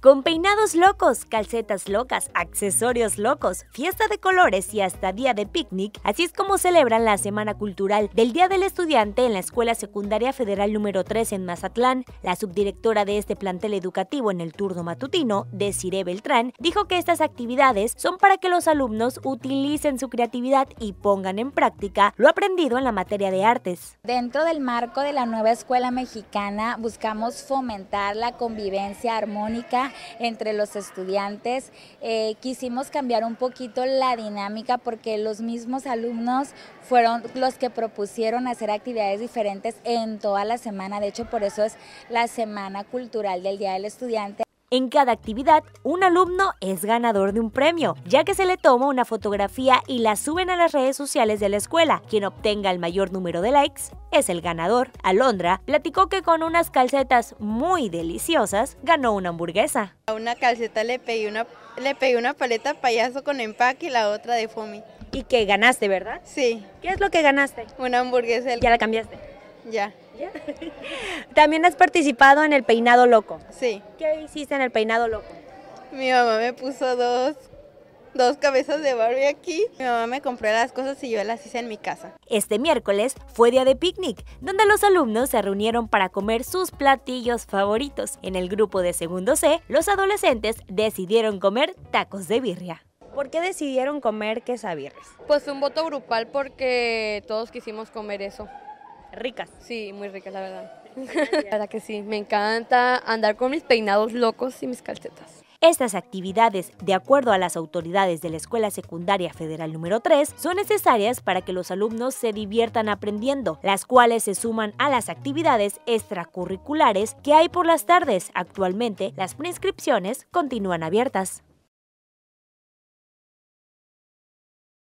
Con peinados locos, calcetas locas, accesorios locos, fiesta de colores y hasta día de picnic, así es como celebran la Semana Cultural del Día del Estudiante en la Escuela Secundaria Federal número 3 en Mazatlán. La subdirectora de este plantel educativo en el turno matutino, Desiree Beltrán, dijo que estas actividades son para que los alumnos utilicen su creatividad y pongan en práctica lo aprendido en la materia de artes. Dentro del marco de la nueva escuela mexicana buscamos fomentar la convivencia armónica entre los estudiantes. Eh, quisimos cambiar un poquito la dinámica porque los mismos alumnos fueron los que propusieron hacer actividades diferentes en toda la semana. De hecho, por eso es la Semana Cultural del Día del Estudiante. En cada actividad, un alumno es ganador de un premio, ya que se le toma una fotografía y la suben a las redes sociales de la escuela. Quien obtenga el mayor número de likes es el ganador. Alondra platicó que con unas calcetas muy deliciosas ganó una hamburguesa. A una calceta le pegué una, le una paleta payaso con empaque y la otra de foamy. Y qué ganaste, ¿verdad? Sí. ¿Qué es lo que ganaste? Una hamburguesa. ¿Ya la cambiaste? Ya. ¿Ya? También has participado en el peinado loco. Sí. ¿Qué hiciste en el peinado loco? Mi mamá me puso dos dos cabezas de Barbie aquí. Mi mamá me compró las cosas y yo las hice en mi casa. Este miércoles fue día de picnic, donde los alumnos se reunieron para comer sus platillos favoritos. En el grupo de segundo C, los adolescentes decidieron comer tacos de birria. ¿Por qué decidieron comer quesabirres? Pues un voto grupal porque todos quisimos comer eso ricas. Sí, muy ricas, la verdad. que sí, me encanta andar con mis peinados locos y mis calcetas. Estas actividades, de acuerdo a las autoridades de la Escuela Secundaria Federal número 3, son necesarias para que los alumnos se diviertan aprendiendo, las cuales se suman a las actividades extracurriculares que hay por las tardes. Actualmente, las preinscripciones continúan abiertas.